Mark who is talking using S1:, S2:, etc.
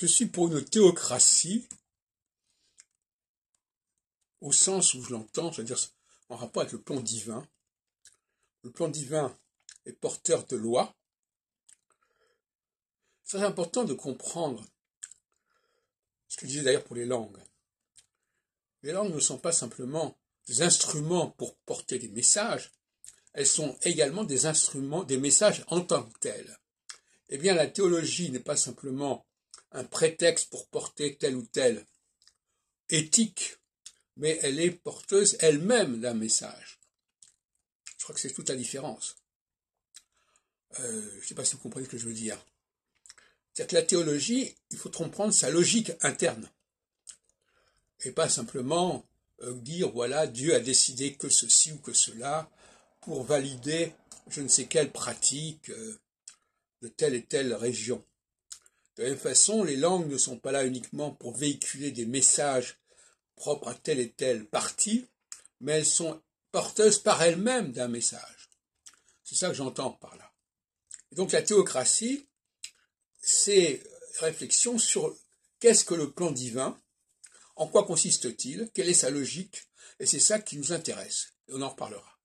S1: Je suis pour une théocratie au sens où je l'entends, c'est-à-dire en rapport avec le plan divin. Le plan divin est porteur de loi. C'est important de comprendre ce que je disais d'ailleurs pour les langues. Les langues ne sont pas simplement des instruments pour porter des messages, elles sont également des instruments, des messages en tant que tels. Eh bien, la théologie n'est pas simplement un prétexte pour porter telle ou telle éthique, mais elle est porteuse elle-même d'un message. Je crois que c'est toute la différence. Euh, je ne sais pas si vous comprenez ce que je veux dire. C'est-à-dire que la théologie, il faut comprendre sa logique interne. Et pas simplement euh, dire, voilà, Dieu a décidé que ceci ou que cela pour valider je ne sais quelle pratique euh, de telle et telle région. De la même façon, les langues ne sont pas là uniquement pour véhiculer des messages propres à telle et telle partie, mais elles sont porteuses par elles-mêmes d'un message. C'est ça que j'entends par là. donc la théocratie, c'est réflexion sur qu'est-ce que le plan divin, en quoi consiste-t-il, quelle est sa logique, et c'est ça qui nous intéresse, et on en reparlera.